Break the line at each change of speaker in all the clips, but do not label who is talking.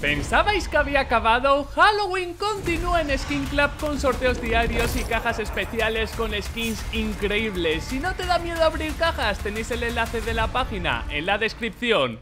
¿Pensabais que había acabado? Halloween continúa en Skin Club con sorteos diarios y cajas especiales con skins increíbles. Si no te da miedo abrir cajas, tenéis el enlace de la página en la descripción.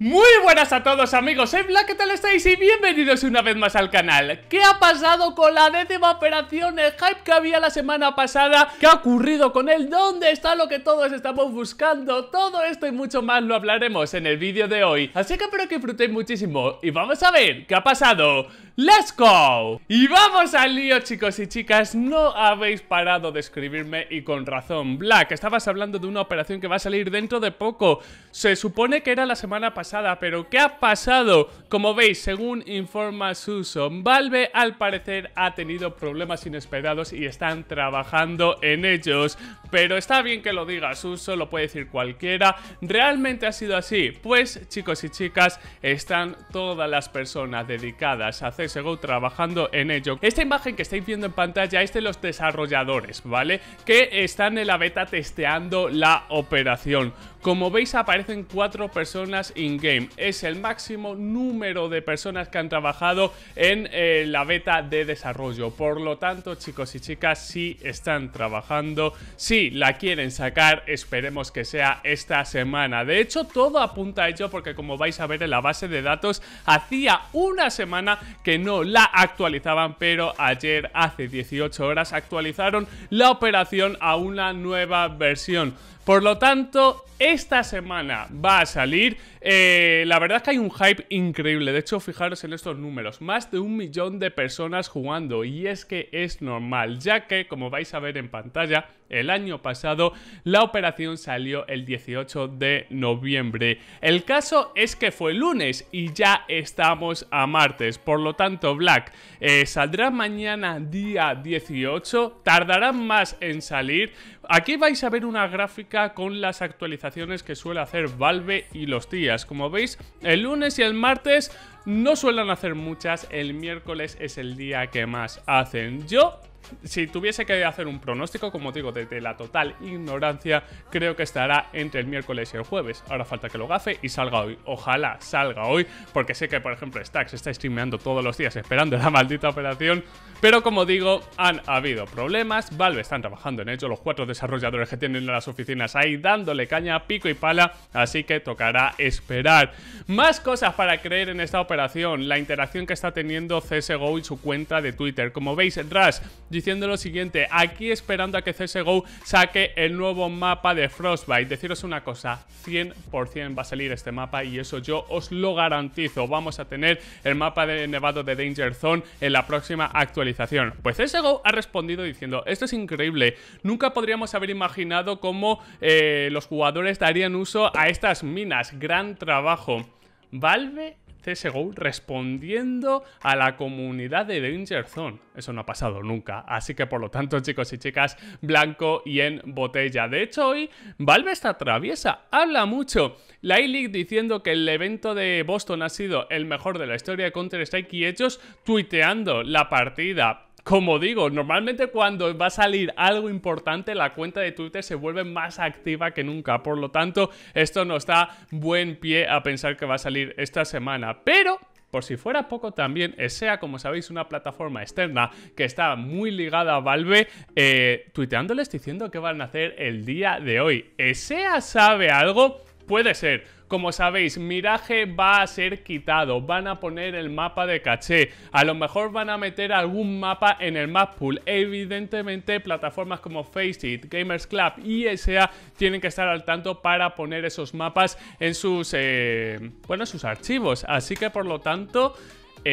Muy buenas a todos amigos, soy Black, ¿qué tal estáis? Y bienvenidos una vez más al canal ¿Qué ha pasado con la décima operación? El hype que había la semana pasada ¿Qué ha ocurrido con él? ¿Dónde está lo que todos estamos buscando? Todo esto y mucho más lo hablaremos en el vídeo de hoy Así que espero que disfrutéis muchísimo Y vamos a ver qué ha pasado ¡Let's go! Y vamos al lío chicos y chicas No habéis parado de escribirme y con razón Black, estabas hablando de una operación que va a salir dentro de poco Se supone que era la semana pasada pero ¿qué ha pasado? Como veis, según informa Suso, Valve al parecer ha tenido problemas inesperados y están trabajando en ellos. Pero está bien que lo diga Suso, lo puede decir cualquiera. ¿Realmente ha sido así? Pues chicos y chicas, están todas las personas dedicadas a CSGO trabajando en ello. Esta imagen que estáis viendo en pantalla es de los desarrolladores, ¿vale? Que están en la beta testeando la operación. Como veis aparecen cuatro personas inglesas Game. Es el máximo número de personas que han trabajado en eh, la beta de desarrollo. Por lo tanto, chicos y chicas, si están trabajando, si la quieren sacar, esperemos que sea esta semana. De hecho, todo apunta a ello porque como vais a ver en la base de datos, hacía una semana que no la actualizaban, pero ayer hace 18 horas actualizaron la operación a una nueva versión. Por lo tanto, esta semana va a salir. Eh, la verdad es que hay un hype increíble. De hecho, fijaros en estos números. Más de un millón de personas jugando. Y es que es normal, ya que, como vais a ver en pantalla, el año pasado la operación salió el 18 de noviembre. El caso es que fue lunes y ya estamos a martes. Por lo tanto, Black eh, saldrá mañana día 18. Tardará más en salir Aquí vais a ver una gráfica con las actualizaciones que suele hacer Valve y los días. Como veis, el lunes y el martes no suelen hacer muchas, el miércoles es el día que más hacen. Yo si tuviese que hacer un pronóstico, como digo, de la total ignorancia, creo que estará entre el miércoles y el jueves. Ahora falta que lo gafe y salga hoy. Ojalá salga hoy, porque sé que, por ejemplo, Stacks está streameando todos los días esperando la maldita operación. Pero como digo, han habido problemas. Valve están trabajando en ello. Los cuatro desarrolladores que tienen en las oficinas ahí dándole caña, pico y pala. Así que tocará esperar. Más cosas para creer en esta operación. La interacción que está teniendo CSGO y su cuenta de Twitter. Como veis, Rush diciendo lo siguiente, aquí esperando a que CSGO saque el nuevo mapa de Frostbite. Deciros una cosa, 100% va a salir este mapa y eso yo os lo garantizo. Vamos a tener el mapa de Nevado de Danger Zone en la próxima actualización. Pues CSGO ha respondido diciendo, esto es increíble, nunca podríamos haber imaginado cómo eh, los jugadores darían uso a estas minas. Gran trabajo. Valve CSGO respondiendo a la comunidad de Danger Zone. Eso no ha pasado nunca, así que por lo tanto, chicos y chicas, blanco y en botella. De hecho, hoy Valve está traviesa, habla mucho. La diciendo que el evento de Boston ha sido el mejor de la historia de Counter-Strike y ellos tuiteando la partida como digo, normalmente cuando va a salir algo importante, la cuenta de Twitter se vuelve más activa que nunca. Por lo tanto, esto nos da buen pie a pensar que va a salir esta semana. Pero por si fuera poco también, ESEA, eh, como sabéis una plataforma externa que está muy ligada a Valve, eh, tuiteándoles diciendo que van a hacer el día de hoy. ESEA eh, sabe algo Puede ser. Como sabéis, Mirage va a ser quitado, van a poner el mapa de caché, a lo mejor van a meter algún mapa en el map pool. Evidentemente, plataformas como Faceit, Gamers Club y ESA tienen que estar al tanto para poner esos mapas en sus, eh, bueno, sus archivos. Así que, por lo tanto,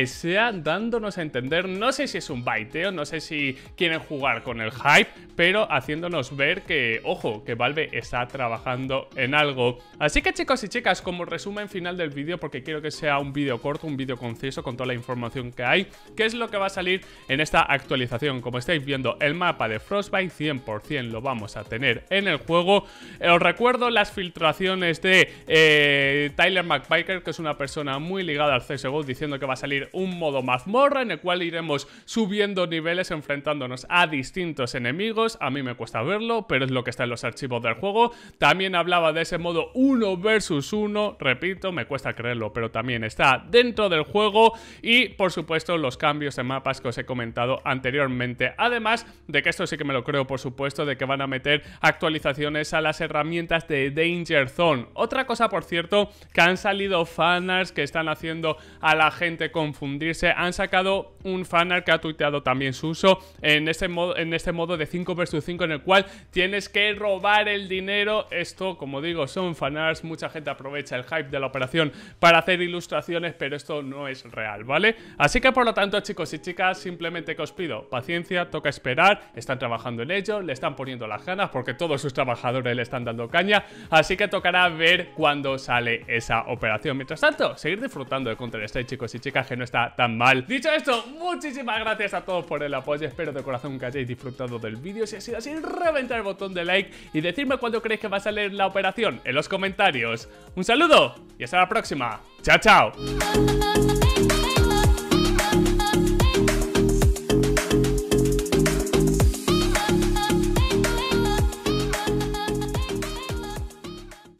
sea dándonos a entender, no sé si es un baiteo, no sé si quieren jugar con el hype, pero haciéndonos ver que, ojo, que Valve está trabajando en algo. Así que chicos y chicas, como resumen final del vídeo, porque quiero que sea un vídeo corto, un vídeo conciso con toda la información que hay, ¿qué es lo que va a salir en esta actualización? Como estáis viendo, el mapa de Frostbite 100% lo vamos a tener en el juego. Eh, os recuerdo las filtraciones de eh, Tyler McBiker, que es una persona muy ligada al CSGO, diciendo que va a salir un modo mazmorra en el cual iremos subiendo niveles enfrentándonos a distintos enemigos. A mí me cuesta verlo, pero es lo que está en los archivos del juego. También hablaba de ese modo 1 versus 1, repito, me cuesta creerlo, pero también está dentro del juego y por supuesto los cambios de mapas que os he comentado anteriormente. Además de que esto sí que me lo creo, por supuesto, de que van a meter actualizaciones a las herramientas de Danger Zone. Otra cosa, por cierto, que han salido fanarts que están haciendo a la gente con confundirse. Han sacado un fanart que ha tuiteado también su uso en este modo, en este modo de 5 vs 5 en el cual tienes que robar el dinero. Esto, como digo, son fanarts. Mucha gente aprovecha el hype de la operación para hacer ilustraciones, pero esto no es real, ¿vale? Así que por lo tanto, chicos y chicas, simplemente que os pido paciencia, toca esperar. Están trabajando en ello, le están poniendo las ganas porque todos sus trabajadores le están dando caña. Así que tocará ver cuándo sale esa operación. Mientras tanto, seguir disfrutando de Counter-Strike, chicos y chicas no está tan mal Dicho esto, muchísimas gracias a todos por el apoyo Espero de corazón que hayáis disfrutado del vídeo Si ha sido así, reventar el botón de like Y decirme cuándo creéis que va a salir la operación en los comentarios Un saludo y hasta la próxima Chao, chao